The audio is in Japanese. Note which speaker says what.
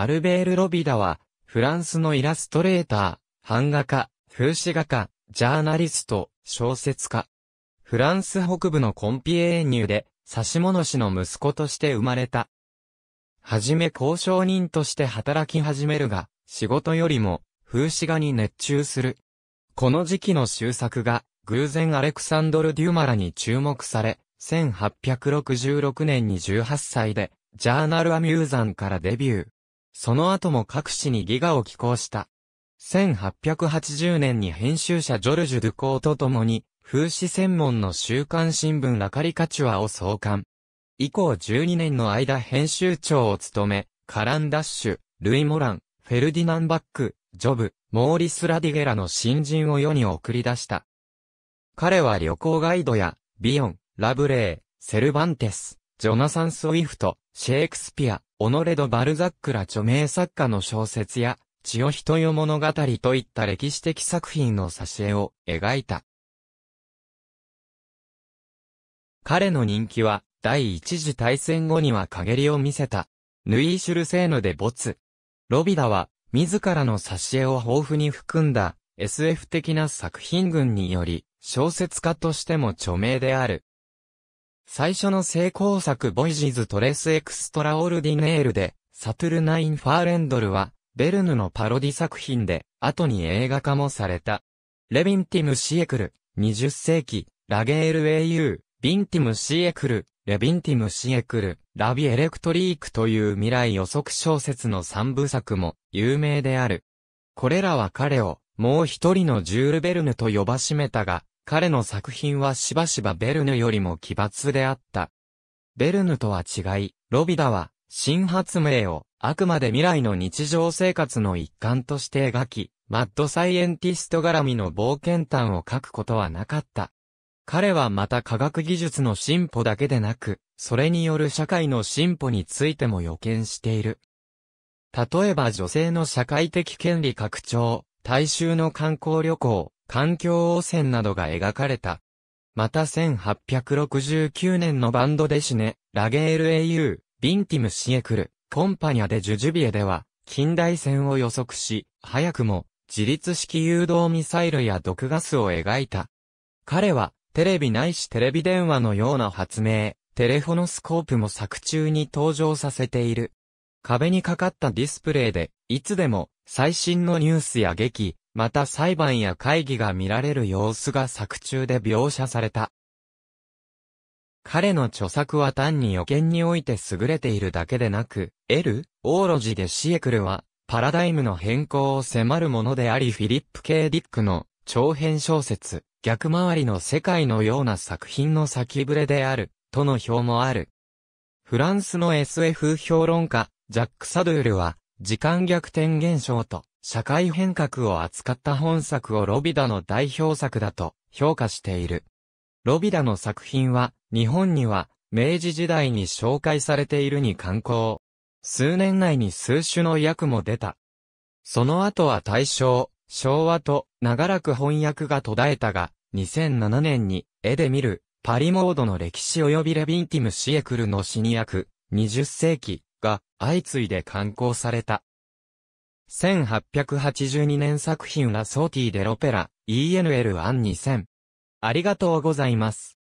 Speaker 1: アルベール・ロビダは、フランスのイラストレーター、版画家、風刺画家、ジャーナリスト、小説家。フランス北部のコンピエーニュで、差し物師の息子として生まれた。はじめ交渉人として働き始めるが、仕事よりも、風刺画に熱中する。この時期の終作が、偶然アレクサンドル・デュマラに注目され、1866年に18歳で、ジャーナル・アミューザンからデビュー。その後も各紙にギガを寄稿した。1880年に編集者ジョルジュ・ドゥコーと共に、風刺専門の週刊新聞ラカリカチュアを創刊。以降12年の間編集長を務め、カランダッシュ、ルイ・モラン、フェルディナン・バック、ジョブ、モーリス・ラディゲラの新人を世に送り出した。彼は旅行ガイドや、ビヨン、ラブレー、セルバンテス、ジョナサン・スウィフト、シェイクスピア、オノレド・バルザックら著名作家の小説や、千代人よ物語といった歴史的作品の挿絵を描いた。彼の人気は、第一次大戦後には陰りを見せた。ヌイーシュルセーヌで没。ロビダは、自らの挿絵を豊富に含んだ SF 的な作品群により、小説家としても著名である。最初の成功作ボイジーズ・トレス・エクストラ・オルディネールで、サトゥルナイン・ファーレンドルは、ベルヌのパロディ作品で、後に映画化もされた。レビンティム・シエクル、20世紀、ラゲール・エイユー、ビンティム・シエクル、レビンティム・シエクル、ラビ・エレクトリークという未来予測小説の三部作も有名である。これらは彼を、もう一人のジュール・ベルヌと呼ばしめたが、彼の作品はしばしばベルヌよりも奇抜であった。ベルヌとは違い、ロビダは、新発明を、あくまで未来の日常生活の一環として描き、マッドサイエンティスト絡みの冒険譚を書くことはなかった。彼はまた科学技術の進歩だけでなく、それによる社会の進歩についても予見している。例えば女性の社会的権利拡張、大衆の観光旅行、環境汚染などが描かれた。また1869年のバンドデシネ、ラゲール au、ビンティムシエクル、コンパニャでジュジュビエでは、近代戦を予測し、早くも、自立式誘導ミサイルや毒ガスを描いた。彼は、テレビないしテレビ電話のような発明、テレフォノスコープも作中に登場させている。壁にかかったディスプレイで、いつでも、最新のニュースや劇、また裁判や会議が見られる様子が作中で描写された。彼の著作は単に予見において優れているだけでなく、エル、オーロジでシエクルは、パラダイムの変更を迫るものでありフィリップ・ケーディックの長編小説、逆回りの世界のような作品の先触れである、との表もある。フランスの SF 評論家、ジャック・サドゥールは、時間逆転現象と、社会変革を扱った本作をロビダの代表作だと評価している。ロビダの作品は、日本には、明治時代に紹介されているに観光。数年内に数種の訳も出た。その後は大正、昭和と長らく翻訳が途絶えたが、2007年に絵で見るパリモードの歴史及びレビンティムシエクルの死に役20世紀が相次いで刊行された。1882年作品ラソーティデロペラ、ENL 1 2000。ありがとうございます。